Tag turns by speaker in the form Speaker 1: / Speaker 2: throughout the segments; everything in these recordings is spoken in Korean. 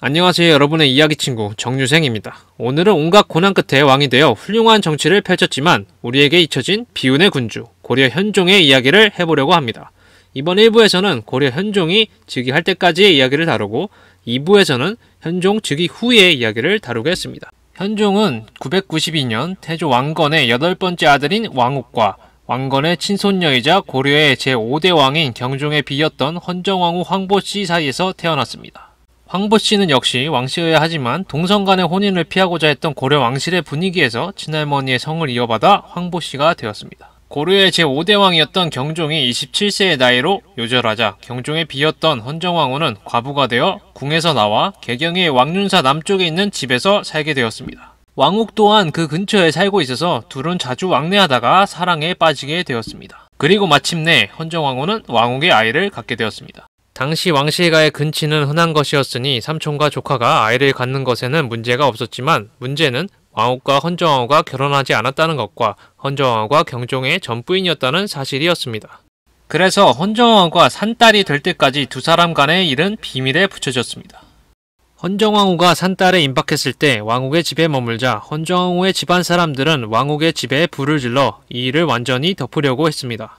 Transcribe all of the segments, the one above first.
Speaker 1: 안녕하세요 여러분의 이야기 친구 정유생입니다. 오늘은 온갖 고난 끝에 왕이 되어 훌륭한 정치를 펼쳤지만 우리에게 잊혀진 비운의 군주 고려 현종의 이야기를 해보려고 합니다. 이번 1부에서는 고려 현종이 즉위할 때까지의 이야기를 다루고 2부에서는 현종 즉위 후의 이야기를 다루겠습니다. 현종은 992년 태조 왕건의 여덟 번째 아들인 왕욱과 왕건의 친손녀이자 고려의 제5대 왕인 경종에 비였던 헌정왕후 황보씨 사이에서 태어났습니다. 황보 씨는 역시 왕씨여야 하지만 동성 간의 혼인을 피하고자 했던 고려 왕실의 분위기에서 친할머니의 성을 이어받아 황보 씨가 되었습니다. 고려의 제5대 왕이었던 경종이 27세의 나이로 요절하자 경종의비였던 헌정왕후는 과부가 되어 궁에서 나와 개경의 왕륜사 남쪽에 있는 집에서 살게 되었습니다. 왕욱 또한 그 근처에 살고 있어서 둘은 자주 왕래하다가 사랑에 빠지게 되었습니다. 그리고 마침내 헌정왕후는 왕욱의 아이를 갖게 되었습니다. 당시 왕실가의 근친은 흔한 것이었으니 삼촌과 조카가 아이를 갖는 것에는 문제가 없었지만 문제는 왕후과 헌정왕후가 결혼하지 않았다는 것과 헌정왕후가 경종의 전부인이었다는 사실이었습니다. 그래서 헌정왕후가 산딸이 될 때까지 두 사람 간의 일은 비밀에 붙여졌습니다. 헌정왕후가 산딸에 임박했을 때 왕후의 집에 머물자 헌정왕후의 집안 사람들은 왕후의 집에 불을 질러 이 일을 완전히 덮으려고 했습니다.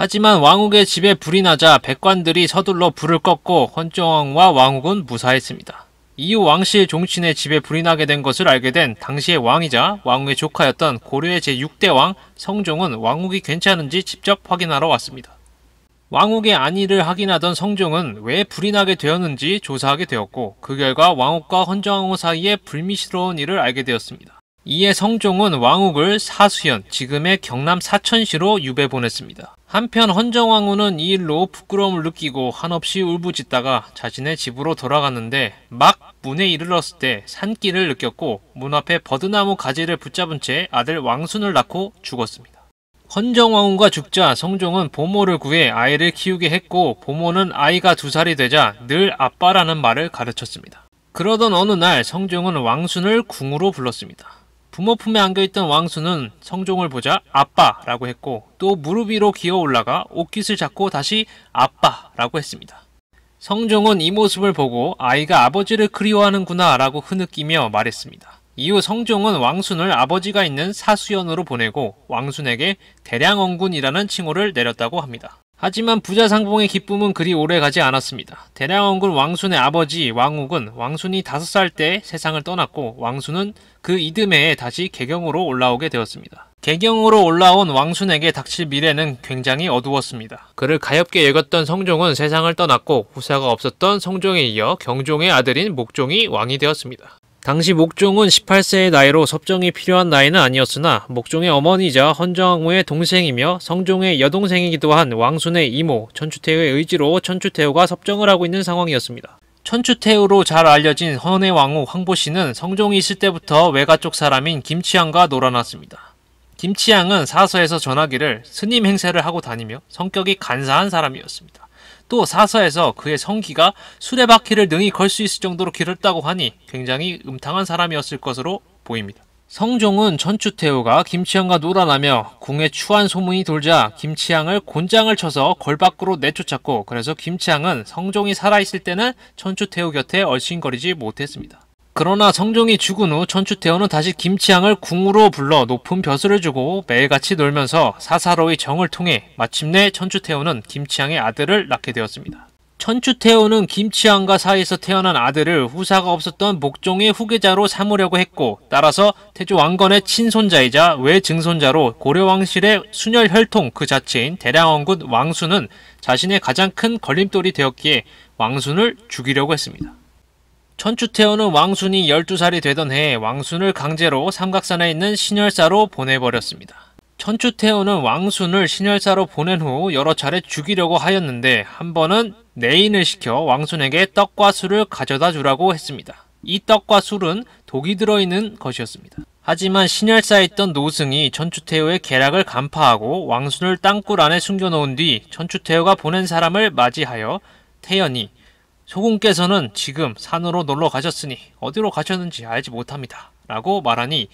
Speaker 1: 하지만 왕욱의 집에 불이 나자 백관들이 서둘러 불을 껐고 헌정왕과 왕욱은 무사했습니다. 이후 왕실 종친의 집에 불이 나게 된 것을 알게 된 당시의 왕이자 왕욱의 조카였던 고려의 제6대 왕 성종은 왕욱이 괜찮은지 직접 확인하러 왔습니다. 왕욱의 안위를 확인하던 성종은 왜 불이 나게 되었는지 조사하게 되었고 그 결과 왕욱과 헌정왕후 사이에 불미스러운 일을 알게 되었습니다. 이에 성종은 왕욱을 사수현, 지금의 경남 사천시로 유배 보냈습니다. 한편 헌정왕후는 이 일로 부끄러움을 느끼고 한없이 울부짖다가 자신의 집으로 돌아갔는데 막 문에 이르렀을 때산길을 느꼈고 문 앞에 버드나무 가지를 붙잡은 채 아들 왕순을 낳고 죽었습니다. 헌정왕후가 죽자 성종은 보모를 구해 아이를 키우게 했고 보모는 아이가 두 살이 되자 늘 아빠라는 말을 가르쳤습니다. 그러던 어느 날 성종은 왕순을 궁으로 불렀습니다. 부모 품에 안겨있던 왕수는 성종을 보자 아빠라고 했고 또 무릎 위로 기어 올라가 옷깃을 잡고 다시 아빠라고 했습니다. 성종은 이 모습을 보고 아이가 아버지를 그리워하는구나 라고 흐느끼며 말했습니다. 이후 성종은 왕순을 아버지가 있는 사수연으로 보내고 왕순에게 대량원군이라는 칭호를 내렸다고 합니다. 하지만 부자 상봉의 기쁨은 그리 오래 가지 않았습니다. 대량원군 왕순의 아버지 왕욱은 왕순이 5살 때 세상을 떠났고 왕순은 그 이듬해에 다시 개경으로 올라오게 되었습니다. 개경으로 올라온 왕순에게 닥칠 미래는 굉장히 어두웠습니다. 그를 가엾게 여겼던 성종은 세상을 떠났고 후사가 없었던 성종에 이어 경종의 아들인 목종이 왕이 되었습니다. 당시 목종은 18세의 나이로 섭정이 필요한 나이는 아니었으나 목종의 어머니이자 헌정후의 왕 동생이며 성종의 여동생이기도 한 왕순의 이모 천추태후의 의지로 천추태후가 섭정을 하고 있는 상황이었습니다. 천추태후로잘 알려진 헌의 왕후 황보씨는 성종이 있을 때부터 외가 쪽 사람인 김치양과 놀아났습니다. 김치양은 사서에서 전하기를 스님 행세를 하고 다니며 성격이 간사한 사람이었습니다. 또 사서에서 그의 성기가 수레바퀴를 능히 걸 수 있을 정도로 길었다고 하니 굉장히 음탕한 사람이었을 것으로 보입니다. 성종은 천추태후가 김치향과 놀아나며 궁에 추한 소문이 돌자 김치향을 곤장을 쳐서 걸 밖으로 내쫓았고 그래서 김치향은 성종이 살아있을 때는 천추태후 곁에 얼씬거리지 못했습니다. 그러나 성종이 죽은 후천추태호은 다시 김치향을 궁으로 불러 높은 벼슬을 주고 매일같이 놀면서 사사로이 정을 통해 마침내 천추태호은 김치향의 아들을 낳게 되었습니다. 천추태호는 김치향과 사이에서 태어난 아들을 후사가 없었던 목종의 후계자로 삼으려고 했고 따라서 태조 왕건의 친손자이자 외증손자로 고려왕실의 순혈 혈통 그 자체인 대량원군 왕순은 자신의 가장 큰 걸림돌이 되었기에 왕순을 죽이려고 했습니다. 천추태호는 왕순이 12살이 되던 해 왕순을 강제로 삼각산에 있는 신열사로 보내버렸습니다. 천추태호는 왕순을 신열사로 보낸 후 여러 차례 죽이려고 하였는데 한 번은 내인을 시켜 왕순에게 떡과 술을 가져다 주라고 했습니다. 이 떡과 술은 독이 들어있는 것이었습니다. 하지만 신열사에 있던 노승이 천추태호의 계략을 간파하고 왕순을 땅굴 안에 숨겨놓은 뒤 천추태호가 보낸 사람을 맞이하여 태연이 소군께서는 지금 산으로 놀러 가셨으니 어디로 가셨는지 알지 못합니다. 라고 말하니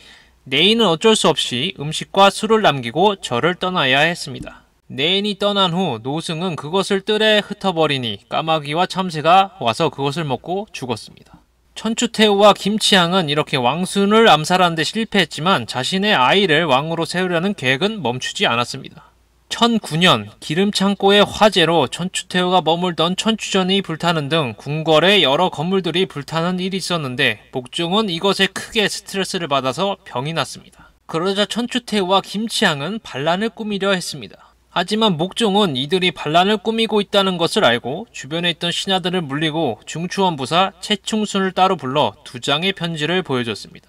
Speaker 1: 네인은 어쩔 수 없이 음식과 술을 남기고 절을 떠나야 했습니다. 네인이 떠난 후 노승은 그것을 뜰에 흩어버리니 까마귀와 참새가 와서 그것을 먹고 죽었습니다. 천추태우와 김치향은 이렇게 왕순을 암살하는데 실패했지만 자신의 아이를 왕으로 세우려는 계획은 멈추지 않았습니다. 1009년 기름창고의 화재로 천추태우가 머물던 천추전이 불타는 등 궁궐의 여러 건물들이 불타는 일이 있었는데 복종은 이것에 크게 스트레스를 받아서 병이 났습니다. 그러자 천추태우와 김치향은 반란을 꾸미려 했습니다. 하지만 목종은 이들이 반란을 꾸미고 있다는 것을 알고 주변에 있던 신하들을 물리고 중추원부사 채충순을 따로 불러 두 장의 편지를 보여줬습니다.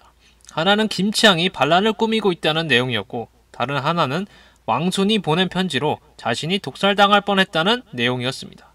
Speaker 1: 하나는 김치향이 반란을 꾸미고 있다는 내용이었고 다른 하나는 왕순이 보낸 편지로 자신이 독살당할 뻔했다는 내용이었습니다.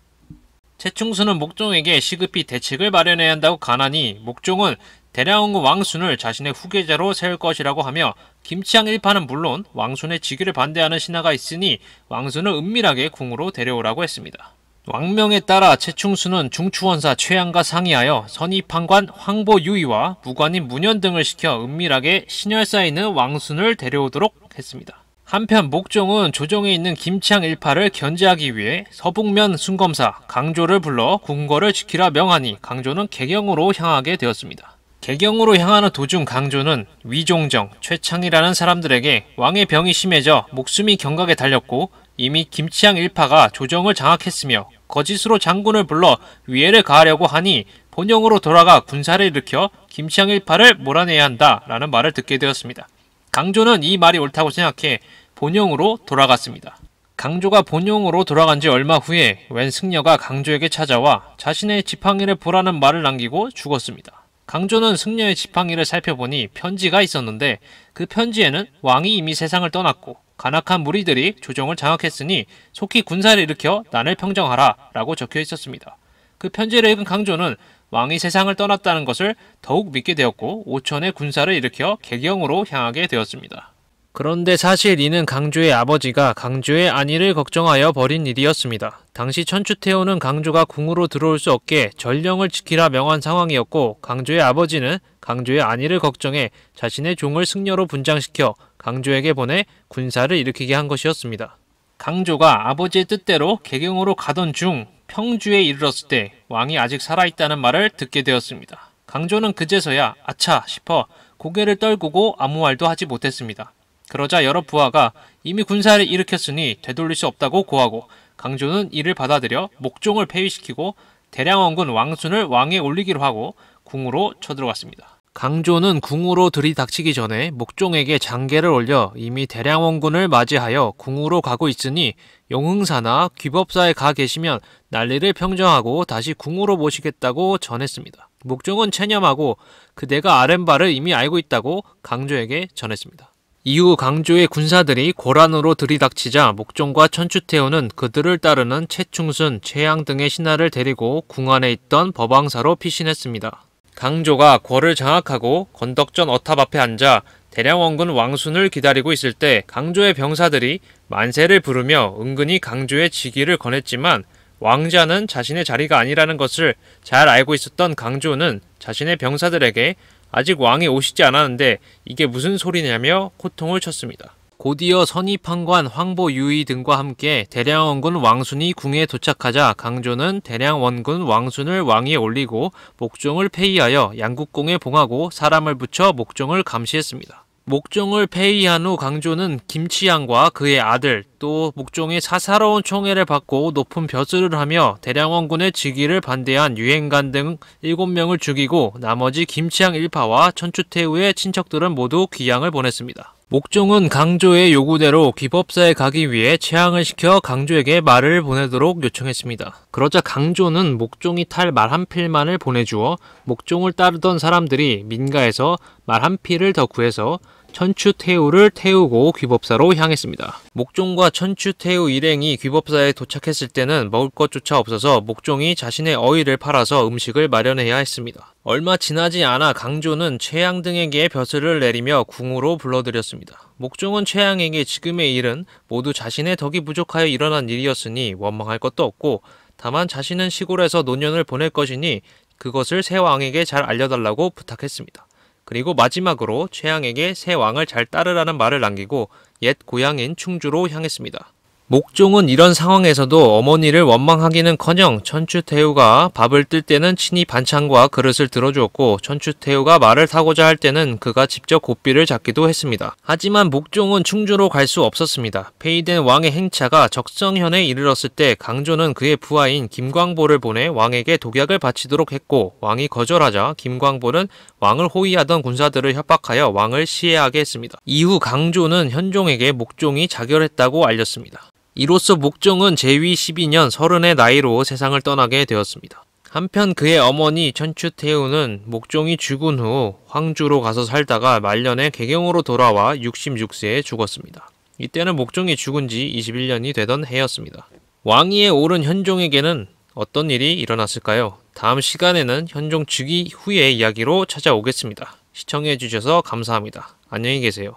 Speaker 1: 최충수는 목종에게 시급히 대책을 마련해야 한다고 가나니 목종은 대량원군 왕순을 자신의 후계자로 세울 것이라고 하며 김치향 일파는 물론 왕순의 지위를 반대하는 신하가 있으니 왕순을 은밀하게 궁으로 데려오라고 했습니다. 왕명에 따라 최충수는 중추원사 최양과 상의하여 선입판관 황보 유이와 무관인 문현 등을 시켜 은밀하게 신열사에 있는 왕순을 데려오도록 했습니다. 한편 목종은 조정에 있는 김치향 일파를 견제하기 위해 서북면 순검사 강조를 불러 궁궐을 지키라 명하니 강조는 개경으로 향하게 되었습니다. 개경으로 향하는 도중 강조는 위종정, 최창이라는 사람들에게 왕의 병이 심해져 목숨이 경각에 달렸고 이미 김치향 일파가 조정을 장악했으며 거짓으로 장군을 불러 위해를 가하려고 하니 본영으로 돌아가 군사를 일으켜 김치향 일파를 몰아내야 한다라는 말을 듣게 되었습니다. 강조는 이 말이 옳다고 생각해 본영으로 돌아갔습니다. 강조가 본영으로 돌아간 지 얼마 후에 웬 승려가 강조에게 찾아와 자신의 지팡이를 보라는 말을 남기고 죽었습니다. 강조는 승려의 지팡이를 살펴보니 편지가 있었는데 그 편지에는 왕이 이미 세상을 떠났고 간악한 무리들이 조정을 장악했으니 속히 군사를 일으켜 난을 평정하라 라고 적혀 있었습니다. 그 편지를 읽은 강조는 왕이 세상을 떠났다는 것을 더욱 믿게 되었고 오천의 군사를 일으켜 개경으로 향하게 되었습니다. 그런데 사실 이는 강조의 아버지가 강조의 안위를 걱정하여 벌인 일이었습니다. 당시 천추태호는 강조가 궁으로 들어올 수 없게 전령을 지키라 명한 상황이었고 강조의 아버지는 강조의 안위를 걱정해 자신의 종을 승려로 분장시켜 강조에게 보내 군사를 일으키게 한 것이었습니다. 강조가 아버지의 뜻대로 개경으로 가던 중 평주에 이르렀을 때 왕이 아직 살아있다는 말을 듣게 되었습니다. 강조는 그제서야 아차 싶어 고개를 떨구고 아무 말도 하지 못했습니다. 그러자 여러 부하가 이미 군사를 일으켰으니 되돌릴 수 없다고 고하고 강조는 이를 받아들여 목종을 폐위시키고 대량원군 왕순을 왕에 올리기로 하고 궁으로 쳐들어갔습니다. 강조는 궁으로 들이닥치기 전에 목종에게 장계를 올려 이미 대량원군을 맞이하여 궁으로 가고 있으니 용흥사나 귀법사에 가 계시면 난리를 평정하고 다시 궁으로 모시겠다고 전했습니다. 목종은 체념하고 그대가 아렌바를 이미 알고 있다고 강조에게 전했습니다. 이후 강조의 군사들이 고란으로 들이닥치자 목종과 천추태우는 그들을 따르는 최충순, 최양 등의 신하를 데리고 궁 안에 있던 법왕사로 피신했습니다. 강조가 궐을 장악하고 건덕전 어탑 앞에 앉아 대량원군 왕순을 기다리고 있을 때 강조의 병사들이 만세를 부르며 은근히 강조의 직위를 건넸지만 왕자는 자신의 자리가 아니라는 것을 잘 알고 있었던 강조는 자신의 병사들에게 아직 왕이 오시지 않았는데 이게 무슨 소리냐며 고통을 쳤습니다. 곧이어 선의판관 황보유이 등과 함께 대량원군 왕순이 궁에 도착하자 강조는 대량원군 왕순을 왕위에 올리고 목종을 폐위하여 양국공에 봉하고 사람을 붙여 목종을 감시했습니다. 목종을 폐위한 후 강조는 김치양과 그의 아들 또목종이 사사로운 총애를 받고 높은 벼슬을 하며 대량원군의 즉위를 반대한 유행간 등 7명을 죽이고 나머지 김치양 일파와 천추태우의 친척들은 모두 귀양을 보냈습니다. 목종은 강조의 요구대로 기법사에 가기 위해 최항을 시켜 강조에게 말을 보내도록 요청했습니다. 그러자 강조는 목종이 탈 말 한 필만을 보내주어 목종을 따르던 사람들이 민가에서 말 한 필을 더 구해서 천추태우를 태우고 귀법사로 향했습니다. 목종과 천추태우 일행이 귀법사에 도착했을 때는 먹을 것조차 없어서 목종이 자신의 어휘를 팔아서 음식을 마련해야 했습니다. 얼마 지나지 않아 강조는 최양 등에게 벼슬을 내리며 궁으로 불러들였습니다. 목종은 최양에게 지금의 일은 모두 자신의 덕이 부족하여 일어난 일이었으니 원망할 것도 없고 다만 자신은 시골에서 노년을 보낼 것이니 그것을 새 왕에게 잘 알려달라고 부탁했습니다. 그리고 마지막으로 최양에게 새 왕을 잘 따르라는 말을 남기고 옛 고향인 충주로 향했습니다. 목종은 이런 상황에서도 어머니를 원망하기는커녕 천추태우가 밥을 뜰 때는 친히 반찬과 그릇을 들어주었고 천추태우가 말을 타고자 할 때는 그가 직접 고삐를 잡기도 했습니다. 하지만 목종은 충주로 갈 수 없었습니다. 폐위된 왕의 행차가 적성현에 이르렀을 때 강조는 그의 부하인 김광보를 보내 왕에게 독약을 바치도록 했고 왕이 거절하자 김광보는 왕을 호위하던 군사들을 협박하여 왕을 시해하게 했습니다. 이후 강조는 현종에게 목종이 자결했다고 알렸습니다. 이로써 목종은 제위 12년 서른의 나이로 세상을 떠나게 되었습니다. 한편 그의 어머니 천추태우는 목종이 죽은 후 황주로 가서 살다가 말년에 개경으로 돌아와 66세에 죽었습니다. 이때는 목종이 죽은 지 21년이 되던 해였습니다. 왕위에 오른 현종에게는 어떤 일이 일어났을까요? 다음 시간에는 현종 즉위 후의 이야기로 찾아오겠습니다. 시청해주셔서 감사합니다. 안녕히 계세요.